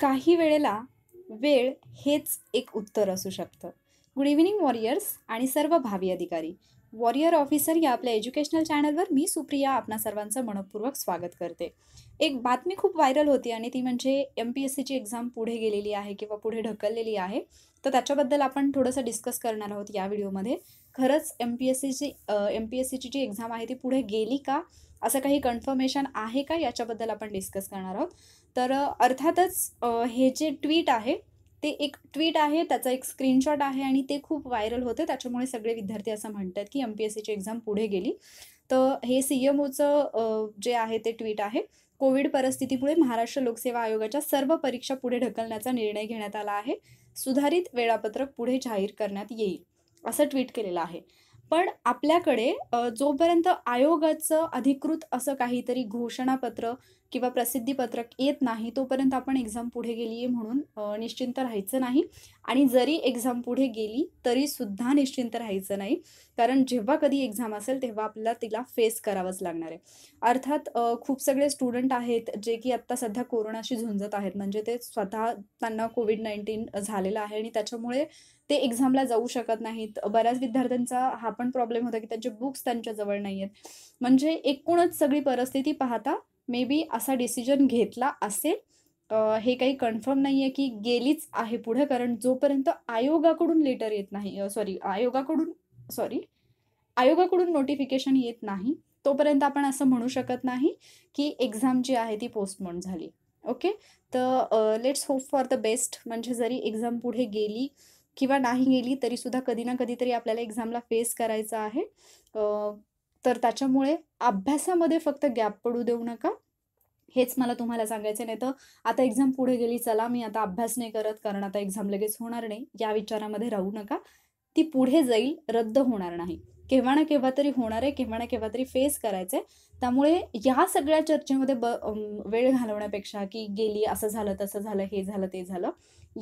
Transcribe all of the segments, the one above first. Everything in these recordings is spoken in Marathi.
काही वेळेला वेळ हेच एक उत्तर असू शकतं गुड इव्हिनिंग वॉरियर्स आणि सर्व भावी अधिकारी वॉरियर ऑफिसर या आपल्या एज्युकेशनल चॅनलवर मी सुप्रिया आपणा सर्वांचं मनपूर्वक स्वागत करते एक बातमी खूप व्हायरल होती आणि ती म्हणजे एम पी एस सीची एक्झाम पुढे गेलेली आहे किंवा पुढे ढकललेली आहे तर त्याच्याबद्दल आपण थोडंसं डिस्कस करणार आहोत या व्हिडिओमध्ये खरंच एम पी एस सीची एम पी एस सीची जी एक्झाम आहे ती पुढे गेली का असं काही कन्फर्मेशन आहे का याच्याबद्दल आपण डिस्कस करणार आहोत तर अर्थातच हे जे ट्विट आहे ते एक ट्विट आहे त्याचा एक स्क्रीनशॉट आहे आणि ते खूप व्हायरल होते त्याच्यामुळे सगळे विद्यार्थी असं म्हणतात की एम पी एस सीची एक्झाम पुढे गेली तर हे सी एम ओचं जे आहे ते ट्विट आहे कोविड परिस्थितीमुळे महाराष्ट्र लोकसेवा आयोगाच्या सर्व परीक्षा पुढे ढकलण्याचा निर्णय घेण्यात आला आहे सुधारित वेळापत्रक पुढे जाहीर करण्यात येईल असं ट्विट केलेलं आहे पण आपल्याकडे जोपर्यंत आयोगाचं अधिकृत असं काहीतरी घोषणापत्र किंवा प्रसिद्धीपत्रक येत नाही तोपर्यंत आपण एक्झाम पुढे गेली आहे म्हणून निश्चिंत राहायचं नाही आणि जरी एक्झाम पुढे गेली तरीसुद्धा निश्चिंत राहायचं नाही कारण जेव्हा कधी एक्झाम असेल तेव्हा आपल्याला तिला फेस करावंच लागणार आहे अर्थात खूप सगळे स्टुडंट आहेत जे की आत्ता सध्या कोरोनाशी झुंजत आहेत म्हणजे ते स्वतः त्यांना कोविड नाईन्टीन झालेलं आहे आणि त्याच्यामुळे ते एक्झामला जाऊ शकत नाहीत बऱ्याच विद्यार्थ्यांचा हा पण प्रॉब्लेम होता की त्यांचे बुक्स त्यांच्याजवळ नाही आहेत म्हणजे एकूणच सगळी परिस्थिती पाहता मे बी असा डिसिजन घेतला असेल हे काही कन्फर्म नाही आहे की गेलीच आहे पुढे कारण जोपर्यंत आयोगाकडून लेटर येत नाही सॉरी आयोगाकडून सॉरी आयोगाकडून नोटिफिकेशन येत नाही तोपर्यंत आपण असं म्हणू शकत नाही की एक्झाम जी आहे ती पोस्टपोन झाली ओके तर let's hope for the best म्हणजे जरी एक्झाम पुढे गेली किंवा नाही गेली तरीसुद्धा कधी ना कधीतरी आपल्याला एक्झामला फेस करायचं आहे तर त्याच्यामुळे अभ्यासामध्ये फक्त गॅप पडू देऊ नका हेच मला तुम्हाला सांगायचं नाही तर आता एक्झाम पुढे गेली चला मी आता अभ्यास नाही करत कारण आता एक्झाम लगेच होणार नाही या विचारामध्ये राहू नका ती पुढे जाईल रद्द होणार नाही केव्हा ना केव्हा तरी होणार आहे केव्हा ना केव्हा तरी फेस करायचं आहे त्यामुळे या सगळ्या चर्चेमध्ये ब वेळ घालवण्यापेक्षा की गेली असं झालं तसं झालं हे झालं ते झालं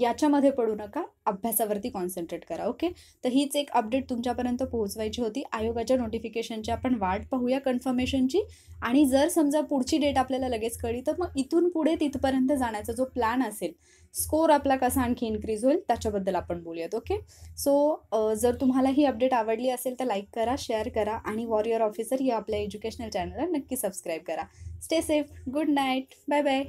याच्यामध्ये पडू नका अभ्यासावरती कॉन्सन्ट्रेट करा ओके तर हीच एक अपडेट तुमच्यापर्यंत पोहोचवायची होती आयोगाच्या नोटिफिकेशनची आपण वाट पाहूया कन्फर्मेशनची आणि जर समजा पुढची डेट आपल्याला लगेच कळली तर मग इथून पुढे तिथपर्यंत जाण्याचा जो प्लॅन असेल स्कोर आपला कसा आणखी इन्क्रीज होईल त्याच्याबद्दल आपण बोलूयात ओके सो जर तुम्हाला ही अपडेट आवडली असेल तर लाईक करा शेअर करा आणि वॉरियर ऑफिसर या आपल्या एज्युकेशनल चॅनलला नक्की सबस्क्राईब करा stay safe good night bye bye